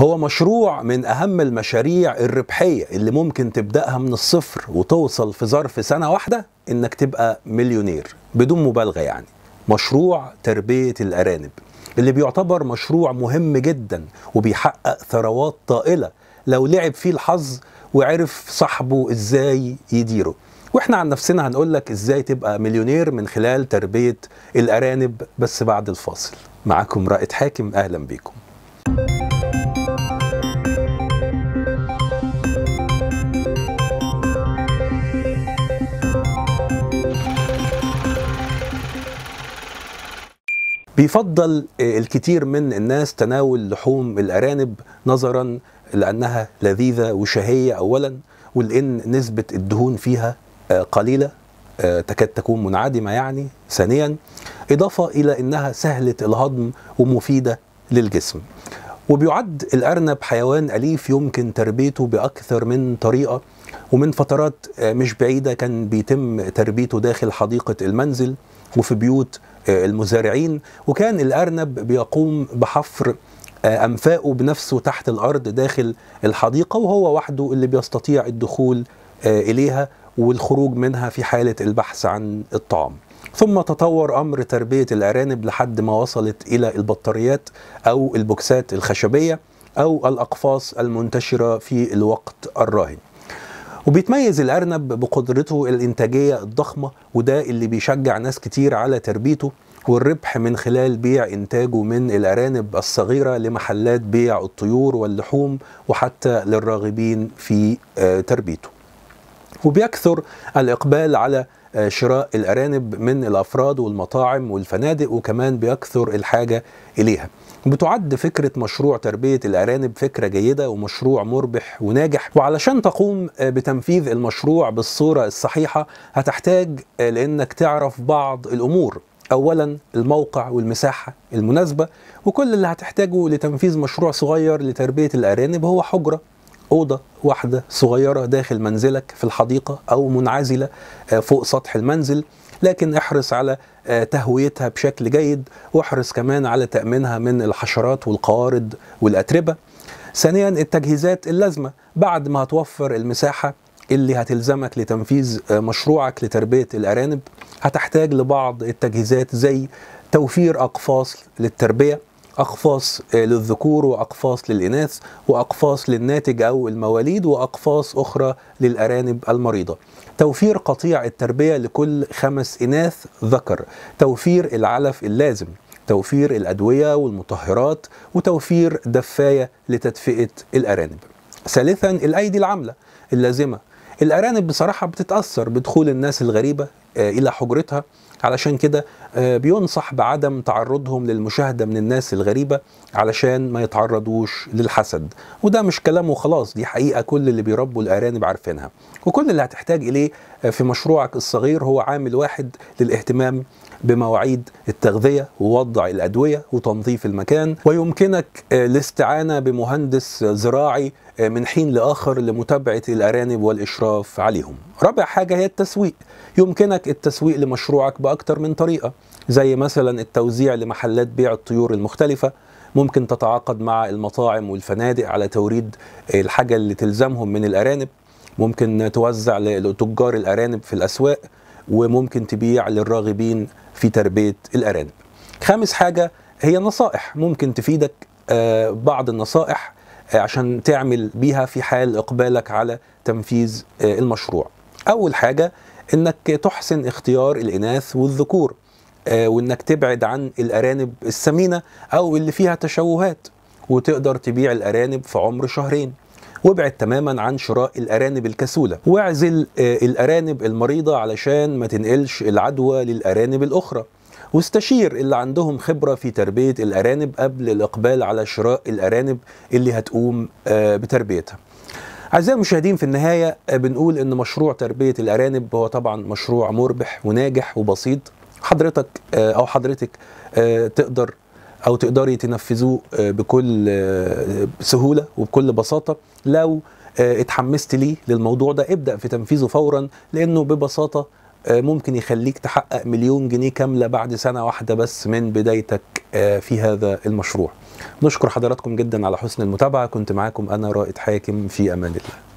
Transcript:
هو مشروع من أهم المشاريع الربحية اللي ممكن تبدأها من الصفر وتوصل في ظرف سنة واحدة إنك تبقى مليونير بدون مبالغة يعني مشروع تربية الأرانب اللي بيعتبر مشروع مهم جدا وبيحقق ثروات طائلة لو لعب فيه الحظ وعرف صاحبه إزاي يديره واحنا عن نفسنا هنقول لك ازاي تبقى مليونير من خلال تربيه الارانب بس بعد الفاصل معاكم رائد حاكم اهلا بيكم بيفضل الكثير من الناس تناول لحوم الأرانب نظرا لأنها لذيذة وشهية أولا ولأن نسبة الدهون فيها آه، قليلة آه، تكاد تكون منعدمة يعني ثانيا إضافة إلى أنها سهلة الهضم ومفيدة للجسم وبيعد الأرنب حيوان أليف يمكن تربيته بأكثر من طريقة ومن فترات آه، مش بعيدة كان بيتم تربيته داخل حديقة المنزل وفي بيوت المزارعين وكان الأرنب بيقوم بحفر آه، أنفاقه بنفسه تحت الأرض داخل الحديقة وهو وحده اللي بيستطيع الدخول آه، إليها والخروج منها في حالة البحث عن الطعام ثم تطور أمر تربية الأرانب لحد ما وصلت إلى البطاريات أو البوكسات الخشبية أو الأقفاص المنتشرة في الوقت الراهن وبيتميز الأرنب بقدرته الإنتاجية الضخمة وده اللي بيشجع ناس كتير على تربيته والربح من خلال بيع إنتاجه من الأرانب الصغيرة لمحلات بيع الطيور واللحوم وحتى للراغبين في آه، تربيته وبيكثر الإقبال على آه، شراء الأرانب من الأفراد والمطاعم والفنادق وكمان بيكثر الحاجة إليها بتعد فكرة مشروع تربية الأرانب فكرة جيدة ومشروع مربح وناجح وعلشان تقوم آه، بتنفيذ المشروع بالصورة الصحيحة هتحتاج آه، لأنك تعرف بعض الأمور اولا الموقع والمساحه المناسبه وكل اللي هتحتاجه لتنفيذ مشروع صغير لتربيه الارانب هو حجره اوضه واحده صغيره داخل منزلك في الحديقه او منعزله آه، فوق سطح المنزل لكن احرص على آه، تهويتها بشكل جيد واحرص كمان على تامينها من الحشرات والقوارض والاتربه ثانيا التجهيزات اللازمه بعد ما هتوفر المساحه اللي هتلزمك لتنفيذ آه، مشروعك لتربيه الارانب هتحتاج لبعض التجهيزات زي توفير اقفاص للتربيه أقفاص آه، للذكور وأقفاص للإناث وأقفاص للناتج أو المواليد وأقفاص أخرى للأرانب المريضة توفير قطيع التربية لكل خمس إناث ذكر توفير العلف اللازم توفير الأدوية والمطهرات وتوفير دفاية لتدفئة الأرانب ثالثا الأيدي العاملة اللازمة الأرانب بصراحة بتتأثر بدخول الناس الغريبة آه، الى حجرتها علشان كده آه، بينصح بعدم تعرضهم للمشاهده من الناس الغريبه علشان ما يتعرضوش للحسد وده مش كلام وخلاص دي حقيقه كل اللي بيربوا الارانب عارفينها وكل اللي هتحتاج اليه آه، في مشروعك الصغير هو عامل واحد للاهتمام بمواعيد التغذيه ووضع الادويه وتنظيف المكان ويمكنك الاستعانه بمهندس زراعي من حين لآخر لمتابعة الأرانب والإشراف عليهم رابع حاجة هي التسويق يمكنك التسويق لمشروعك باكثر من طريقة زي مثلا التوزيع لمحلات بيع الطيور المختلفة ممكن تتعاقد مع المطاعم والفنادق على توريد الحاجة اللي تلزمهم من الأرانب ممكن توزع لتجار الأرانب في الأسواق وممكن تبيع للراغبين في تربية الأرانب خامس حاجة هي نصائح ممكن تفيدك آه، بعض النصائح عشان تعمل بيها في حال اقبالك على تنفيذ آه، المشروع اول حاجه انك تحسن اختيار الاناث والذكور آه، وانك تبعد عن الارانب السمينه او اللي فيها تشوهات وتقدر تبيع الارانب في عمر شهرين وابعد تماما عن شراء الارانب الكسوله واعزل آه، الارانب المريضه علشان ما تنقلش العدوى للارانب الاخرى واستشير اللي عندهم خبرة في تربية الأرانب قبل الإقبال على شراء الأرانب اللي هتقوم آه، بتربيتها أعزائي المشاهدين في النهاية آه، بنقول إن مشروع تربية الأرانب هو طبعا مشروع مربح وناجح وبسيط حضرتك آه، أو حضرتك تقدر أو تقدري تنفذوه بكل سهولة وبكل بساطة لو اتحمست ليه للموضوع ده ابدأ في تنفيذه فورا لأنه ببساطة آه، ممكن يخليك تحقق مليون جنيه كامله بعد سنه واحده بس من بدايتك آه، في هذا المشروع. نشكر حضراتكم جدا على حسن المتابعه، كنت معاكم انا رائد حاكم في امان الله.